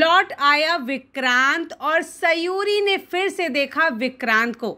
लौट आया विक्रांत और सयूरी ने फिर से देखा विक्रांत को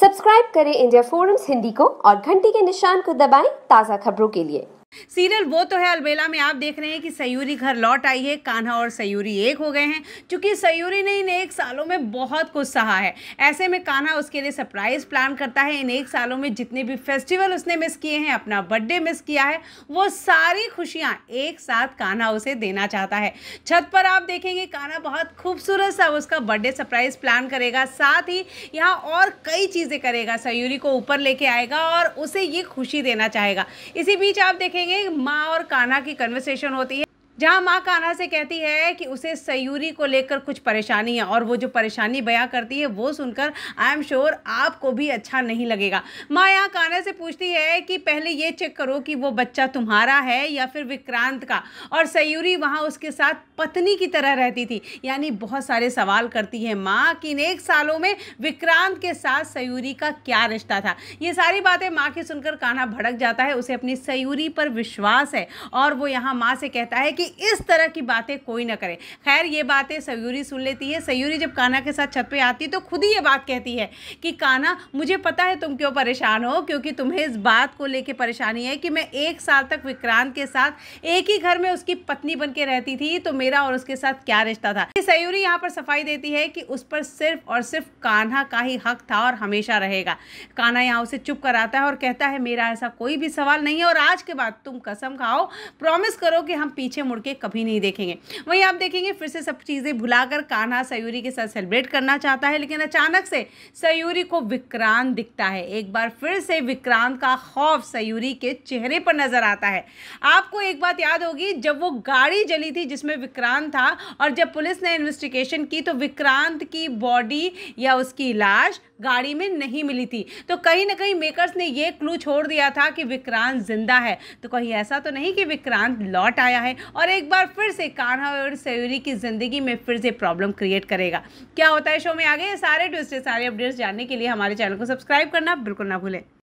सब्सक्राइब करें इंडिया फोरम्स हिंदी को और घंटी के निशान को दबाएं ताज़ा खबरों के लिए सीरियल वो तो है अलबेला में आप देख रहे हैं कि सयूरी घर लौट आई है कान्हा और सयूरी एक हो गए हैं क्योंकि सयूरी ने इन एक सालों में बहुत कुछ सहा है ऐसे में कान्हा उसके लिए सरप्राइज प्लान करता है इन एक सालों में जितने भी फेस्टिवल उसने मिस किए हैं अपना बर्थडे मिस किया है वो सारी खुशियाँ एक साथ कान्हा उसे देना चाहता है छत पर आप देखेंगे कान्हा बहुत खूबसूरत सा उसका बर्थडे सरप्राइज प्लान करेगा साथ ही यहाँ और कई चीज़ें करेगा सयूरी को ऊपर लेके आएगा और उसे ये खुशी देना चाहेगा इसी बीच आप देखेंगे देखेंगे माँ और काना की कन्वर्सेशन होती है जहाँ माँ काना से कहती है कि उसे सयूरी को लेकर कुछ परेशानी है और वो जो परेशानी बयां करती है वो सुनकर आई एम श्योर आपको भी अच्छा नहीं लगेगा माँ यहाँ काना से पूछती है कि पहले ये चेक करो कि वो बच्चा तुम्हारा है या फिर विक्रांत का और सयूरी वहाँ उसके साथ पत्नी की तरह रहती थी यानी बहुत सारे सवाल करती है माँ कि इन एक सालों में विक्रांत के साथ सयूरी का क्या रिश्ता था ये सारी बातें माँ की सुनकर काना भड़क जाता है उसे अपनी सयूरी पर विश्वास है और वो यहाँ माँ से कहता है कि कि इस तरह की बातें कोई ना करे खैर ये बातें सयूरी सुन लेती है सयूरी जब काना के साथ छत पर आती तो खुद ही ये बात कहती है कि काना मुझे पता है तुम क्यों परेशान हो क्योंकि तुम्हें इस बात को लेकर परेशानी है कि मैं एक साल तक विक्रांत के साथ एक ही घर में उसकी पत्नी बन रहती थी तो मेरा और उसके साथ क्या रिश्ता था सयूरी यहाँ पर सफाई देती है कि उस पर सिर्फ और सिर्फ कान्हा का ही हक था और हमेशा रहेगा काना यहाँ उसे चुप कराता है और कहता है मेरा ऐसा कोई भी सवाल नहीं है और आज के बाद तुम कसम खाओ प्रॉमिस करो कि हम पीछे मुड़ के कभी नहीं देखेंगे वहीं आप देखेंगे फिर से सब चीज़ें भुलाकर कान्हा सयूरी के साथ सेलिब्रेट करना चाहता है लेकिन अचानक से सयूरी को विक्रांत दिखता है एक बार फिर से विक्रांत का खौफ सयूरी के चेहरे पर नज़र आता है आपको एक बात याद होगी जब वो गाड़ी जली थी जिसमें विक्रांत था और जब पुलिस ने इन्वेस्टिगेशन की तो विक्रांत की बॉडी या उसकी लाश गाड़ी में नहीं मिली थी तो कहीं ना कहीं मेकर्स ने ये क्लू छोड़ दिया था कि विक्रांत जिंदा है तो कहीं ऐसा तो नहीं कि विक्रांत लौट आया है और एक बार फिर से कान्हा और सयूरी की ज़िंदगी में फिर से प्रॉब्लम क्रिएट करेगा क्या होता है शो में आगे सारे ट्विस्ट सारे अपडेट्स जानने के लिए हमारे चैनल को सब्सक्राइब करना बिल्कुल ना भूलें